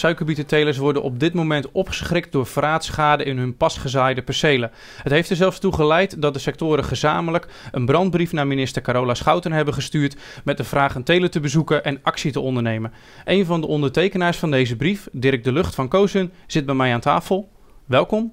Suikerbietentelers worden op dit moment opgeschrikt door verraadschade in hun pasgezaaide percelen. Het heeft er zelfs toe geleid dat de sectoren gezamenlijk een brandbrief naar minister Carola Schouten hebben gestuurd met de vraag een teler te bezoeken en actie te ondernemen. Een van de ondertekenaars van deze brief, Dirk de Lucht van Kozen, zit bij mij aan tafel. Welkom.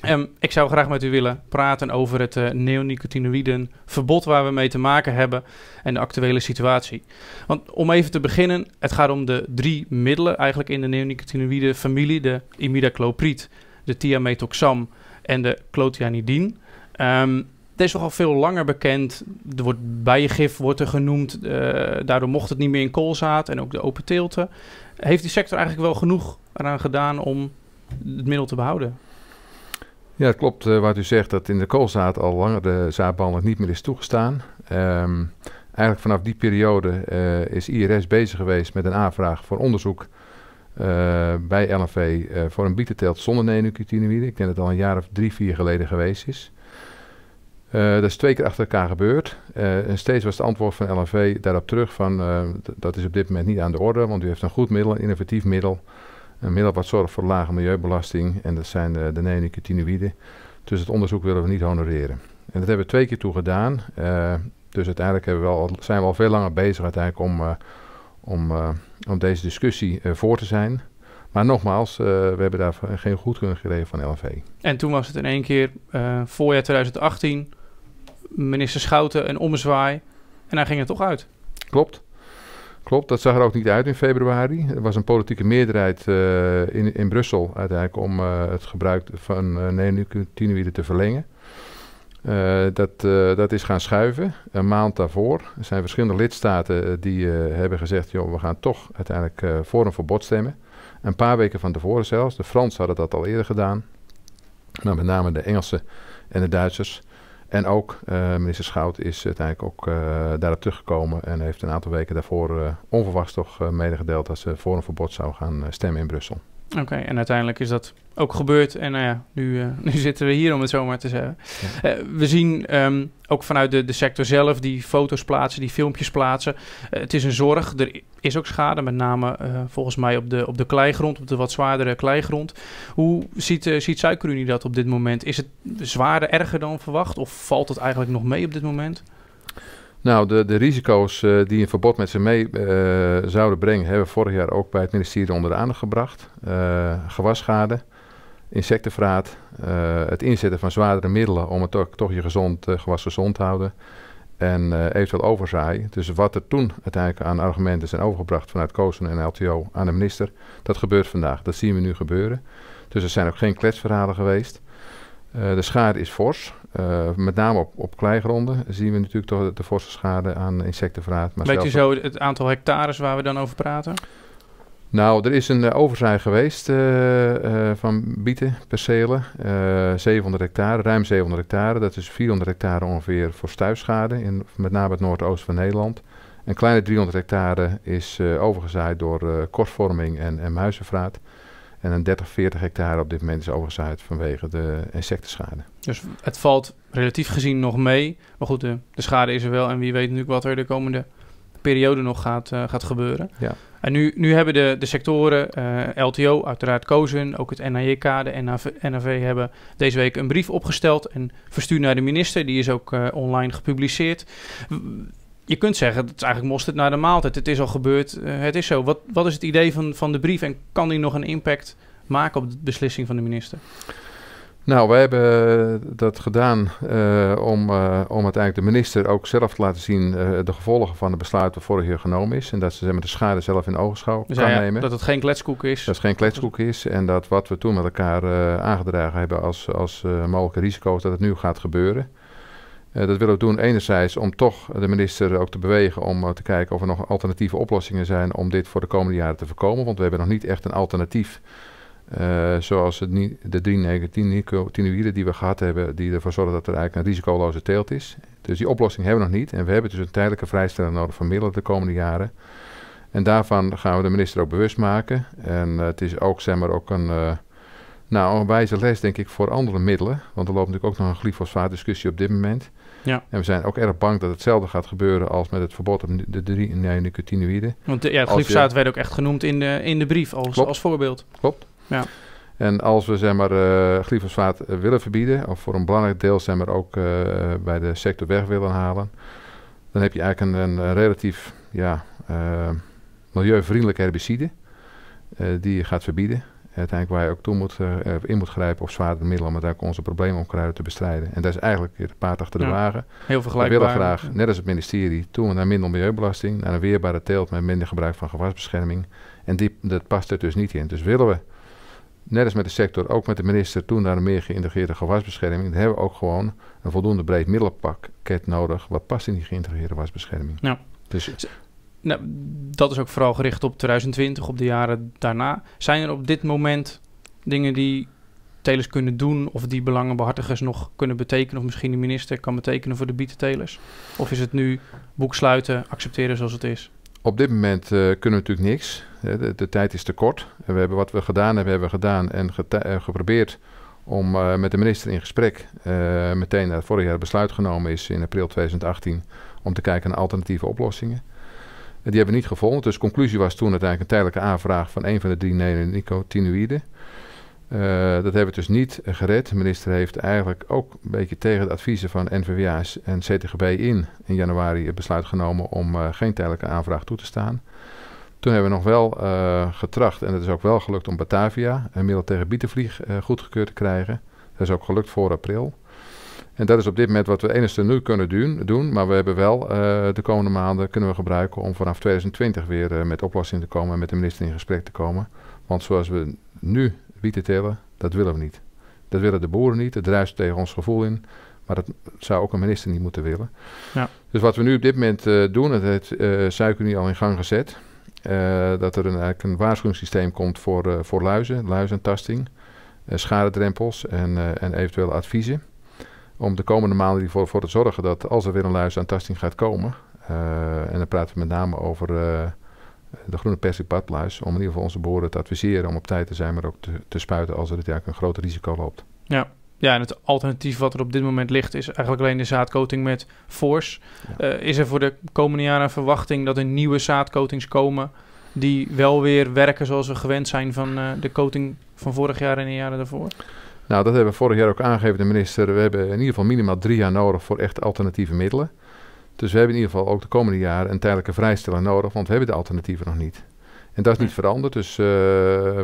Ehm, ik zou graag met u willen praten over het uh, eh, neonicotinoïden verbod waar we mee te maken hebben en de actuele situatie. Want om even te beginnen, het gaat om de drie middelen eigenlijk in de neonicotinoïde familie. De imidacloprid, de thiamethoxam en de clotianidine. Um, ehm, het is nogal al veel langer bekend. Er wordt bijengif wordt er genoemd. Eh, daardoor mocht het niet meer in koolzaad en ook de open teelten. Heeft die sector eigenlijk wel genoeg eraan gedaan om het middel te behouden? Ja, het klopt eh, wat u zegt, dat in de koolzaad al langer de zaadbehandeling niet meer is toegestaan. Ehm, eigenlijk vanaf die periode eh, is IRS bezig geweest met een aanvraag voor onderzoek eh, bij LNV voor een bietenteelt zonder neonicotinoïde. Ik denk dat het al een jaar of drie, vier geleden geweest is. dat is twee keer achter elkaar gebeurd. en steeds was het antwoord van LNV daarop terug van dat is op dit moment niet aan de orde, want u heeft een goed middel, een innovatief middel wat zorg voor lage milieubelasting. En dat zijn de, de neonicotinoïden. Dus het onderzoek willen we niet honoreren. En dat hebben we twee keer toe gedaan. Eh, dus uiteindelijk we zijn we al veel langer bezig uiteindelijk om, eh, om, eh, om deze discussie voor te zijn. Maar nogmaals, we hebben daar geen goedkeuring gekregen van LNV. En toen was het in één keer voorjaar 2018, minister Schouten een omzwaai en hij ging er toch uit. Klopt. Klopt, dat zag er ook niet uit in februari. Er was een politieke meerderheid eh, in, in Brussel uiteindelijk om eh, het gebruik van uh, neonicotinoïden te verlengen. dat, dat is gaan schuiven, een maand daarvoor. Er zijn verschillende lidstaten die hebben gezegd, joh, we gaan toch uiteindelijk voor een verbod stemmen. Een paar weken van tevoren zelfs. De Fransen hadden dat al eerder gedaan. Nou, met name de Engelsen en de Duitsers. En ook eh, minister Schout is uiteindelijk ook eh, daarop teruggekomen en heeft een aantal weken daarvoor eh, onverwachts toch medegedeeld dat ze voor een verbod zou gaan stemmen in Brussel. Oké, en uiteindelijk is dat ook gebeurd. En nou ja, nu, eh, nu zitten we hier, om het zo maar te zeggen. Eh, we zien ehm, ook vanuit de, de sector zelf die foto's plaatsen, die filmpjes plaatsen. Eh, het is een zorg. Er is ook schade, met name volgens mij op de, op de kleigrond, op de wat zwaardere kleigrond. Hoe ziet, ziet Suikerunie dat op dit moment? Is het zwaarder, erger dan verwacht? Of valt het eigenlijk nog mee op dit moment? Nou, de, de risico's eh, die een verbod met zich mee eh, zouden brengen, hebben we vorig jaar ook bij het ministerie onder de aandacht gebracht. Uh, eh, gewasschade, insectenvraat, het inzetten van zwaardere middelen om het toch, toch je gezond, gewas gezond te houden. En eventueel overzaai. Dus wat er toen uiteindelijk aan argumenten zijn overgebracht vanuit COSEN en LTO aan de minister, dat gebeurt vandaag. Dat zien we nu gebeuren. Dus er zijn ook geen kletsverhalen geweest. Eh, de schade is fors. Eh, met name op, op kleigronden zien we natuurlijk toch de, forse schade aan insectenverraad. Maar Weet je zo het aantal hectares waar we dan over praten? Nou, er is een uh, geweest van bieten, percelen, 700 hectare, ruim 700 hectare. Dat is 400 hectare ongeveer voor stuifschade, in, met name het noordoosten van Nederland. Een kleine 300 hectare is overgezaaid door korstvorming en, en en een 30, 40 hectare op dit moment is overgezaaid vanwege de insectenschade. Dus het valt relatief gezien nog mee. Maar goed, de, de schade is er wel. En wie weet natuurlijk wat er de komende periode nog gaat, eh, gaat gebeuren. Ja. En nu, nu hebben de, de sectoren, eh, LTO, uiteraard Kozen, ook het NAJK, de NAV, hebben deze week een brief opgesteld en verstuurd naar de minister. Die is ook eh, online gepubliceerd je kunt zeggen, dat is eigenlijk mosterd naar de maaltijd. Het is al gebeurd, eh, het is zo. Wat, wat is het idee van, van de brief en kan die nog een impact maken op de beslissing van de minister? Nou, wij hebben dat gedaan eh, om, eh, om uiteindelijk de minister ook zelf te laten zien de gevolgen van de besluit dat vorig jaar genomen is. En dat ze met de schade zelf in oogschouw dus kan ja, nemen. Dat het geen kletskoek is. Dat het geen kletskoek is. En dat wat we toen met elkaar aangedragen hebben als, als mogelijke risico's, dat het nu gaat gebeuren. Eh, dat willen we doen enerzijds om toch de minister ook te bewegen om eh, te kijken of er nog alternatieve oplossingen zijn om dit voor de komende jaren te voorkomen. Want we hebben nog niet echt een alternatief eh, zoals de drie negatinoïden die we gehad hebben, die ervoor zorgen dat er eigenlijk een risicoloze teelt is. Dus die oplossing hebben we nog niet. En we hebben dus een tijdelijke vrijstelling nodig van middelen de komende jaren. En daarvan gaan we de minister ook bewust maken. En het is ook, zeg maar, ook een nou, een wijze les denk ik voor andere middelen. Want er loopt natuurlijk ook nog een glifosfaatdiscussie op dit moment. Ja. En we zijn ook erg bang dat hetzelfde gaat gebeuren als met het verbod op de drie nee, nicotinoïden. Want de, eh, ja, glyfosaat werd ook echt genoemd in de, in de brief als, als voorbeeld. Klopt. Ja. En als we zeg maar, uh, glyfosaat eh, willen verbieden, of voor een belangrijk deel zeg maar, ook bij de sector weg willen halen, dan heb je eigenlijk een, een relatief ja, herbicide die je gaat verbieden uiteindelijk waar je ook toe eh, eh, in moet grijpen of zwaardere middelen om uiteindelijk onze problemen om kruiden te bestrijden. En dat is eigenlijk het paard achter de wagen. Heel vergelijkbaar. We willen graag, net als het ministerie, toe naar minder milieubelasting, naar een weerbare teelt met minder gebruik van gewasbescherming. En die, dat past er dus niet in. Dus willen we, net als met de sector, ook met de minister, toen naar een meer geïntegreerde gewasbescherming, dan hebben we ook gewoon een voldoende breed middelenpakket nodig wat past in die geïntegreerde gewasbescherming. Ja. Dus nou, dat is ook vooral gericht op 2020, op de jaren daarna. Zijn er op dit moment dingen die telers kunnen doen of die belangenbehartigers nog kunnen betekenen of misschien de minister kan betekenen voor de bietentelers? Of is het nu boek sluiten, accepteren zoals het is? Op dit moment eh, kunnen we natuurlijk niks. Eh, de, de, tijd is te kort. We hebben wat we gedaan hebben, hebben we gedaan en eh, geprobeerd om met de minister in gesprek. meteen meteen vorig jaar besluit genomen is in april 2018 om te kijken naar alternatieve oplossingen die hebben we niet gevonden. Dus de conclusie was toen uiteindelijk een tijdelijke aanvraag van een van de drie neonicotinoïden. Uh, dat hebben we dus niet gered. De minister heeft eigenlijk ook een beetje tegen de adviezen van NVWA's en CTGB in in januari het besluit genomen om eh, geen tijdelijke aanvraag toe te staan. Toen hebben we nog wel eh, getracht, en het is ook wel gelukt om Batavia, een middel tegen bietenvlieg, goedgekeurd te krijgen. Dat is ook gelukt voor april. En dat is op dit moment wat we enigszins nu kunnen doen, doen. Maar we hebben wel eh, de komende maanden kunnen we gebruiken om vanaf 2020 weer eh, met oplossingen te komen en met de minister in gesprek te komen. Want zoals we nu wieten tillen, dat willen we niet. Dat willen de boeren niet, het druist tegen ons gevoel in. Maar dat zou ook een minister niet moeten willen. Ja. Dus wat we nu op dit moment eh, doen, het heeft uh, nu al in gang gezet. dat er een, een waarschuwingssysteem komt voor, uh, voor luizen, luizentasting, schadedrempels en, en eventuele adviezen om de komende maanden ervoor voor te zorgen dat als er weer een luisaantasting gaat komen, eh, en dan praten we met name over eh, de groene persikpadluis, om in ieder geval onze boeren te adviseren om op tijd te zijn, maar ook te, spuiten als er dit jaar een groot risico loopt. Ja. Ja, en het alternatief wat er op dit moment ligt is eigenlijk alleen de zaadcoating met Force. Eh, is er voor de komende jaren een verwachting dat er nieuwe zaadcoatings komen die wel weer werken zoals we gewend zijn van de coating van vorig jaar en de jaren daarvoor? Nou, dat hebben we vorig jaar ook aangegeven, de minister. We hebben in ieder geval minimaal drie jaar nodig voor echt alternatieve middelen. Dus we hebben in ieder geval ook de komende jaren een tijdelijke vrijstelling nodig, want we hebben de alternatieven nog niet. En dat is niet veranderd, dus eh,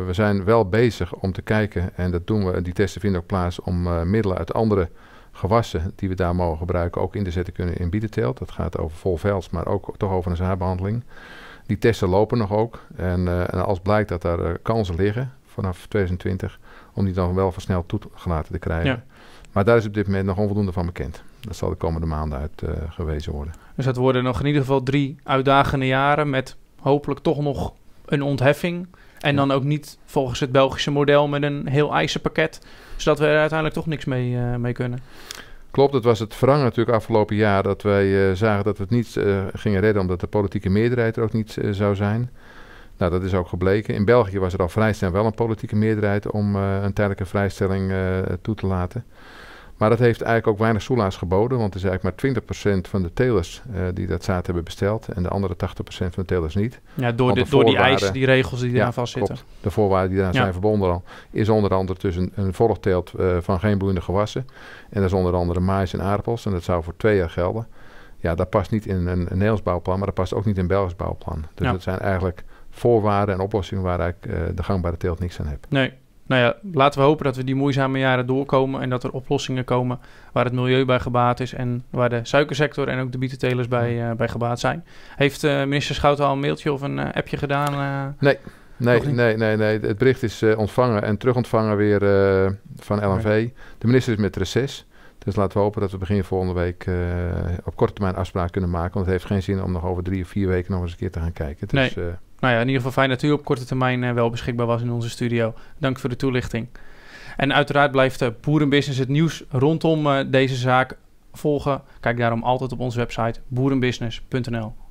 we zijn wel bezig om te kijken, en dat doen we, die testen vinden ook plaats, om eh, middelen uit andere gewassen die we daar mogen gebruiken ook in te zetten kunnen in biedenteelt. Dat gaat over volveld, maar ook toch over een zaadbehandeling. Die testen lopen nog ook en, eh, en als blijkt dat daar kansen liggen vanaf 2020, om die dan wel versneld toegelaten te krijgen. Maar daar is op dit moment nog onvoldoende van bekend. Dat zal de komende maanden uit eh, gewezen worden. Dus dat worden nog in ieder geval drie uitdagende jaren met hopelijk toch nog een ontheffing. En dan ook niet volgens het Belgische model met een heel eisenpakket. Zodat we er uiteindelijk toch niks mee, eh, mee kunnen. Klopt, dat was het wrang natuurlijk afgelopen jaar dat wij eh, zagen dat we het niet gingen redden omdat de politieke meerderheid er ook niet zou zijn. Nou, dat is ook gebleken. In België was er al vrij snel wel een politieke meerderheid om eh, een tijdelijke vrijstelling eh, toe te laten. Maar dat heeft eigenlijk ook weinig soelaas geboden, want het is eigenlijk maar 20% van de telers eh, die dat zaad hebben besteld en de andere 80% van de telers niet. Ja, door, de, door die eisen, die regels die daar vastzitten. Klopt. De voorwaarden die daar zijn verbonden al, is onder andere dus een, een volgteelt van geen bloeiende gewassen. En dat is onder andere maïs en aardappels en dat zou voor twee jaar gelden. Ja, dat past niet in een, een Nederlands bouwplan, maar dat past ook niet in een Belgisch bouwplan. Dus dat zijn eigenlijk voorwaarden en oplossingen waar ik eh, de gangbare teelt niks aan heb. Nee. Nou ja, laten we hopen dat we die moeizame jaren doorkomen en dat er oplossingen komen waar het milieu bij gebaat is en waar de suikersector en ook de bietentelers bij, eh, bij gebaat zijn. Heeft eh, minister Schouten al een mailtje of een appje gedaan? nee, Nee, nee, nee, nee. Het bericht is ontvangen en terugontvangen weer van LNV. De minister is met reces. Dus laten we hopen dat we begin volgende week op korte termijn afspraak kunnen maken. Want het heeft geen zin om nog over drie of vier weken nog eens een keer te gaan kijken. Dus, nou ja, in ieder geval fijn dat u op korte termijn eh, wel beschikbaar was in onze studio. Dank voor de toelichting. En uiteraard blijft uh, Boerenbusiness het nieuws rondom eh, deze zaak volgen. Kijk daarom altijd op onze website boerenbusiness.nl.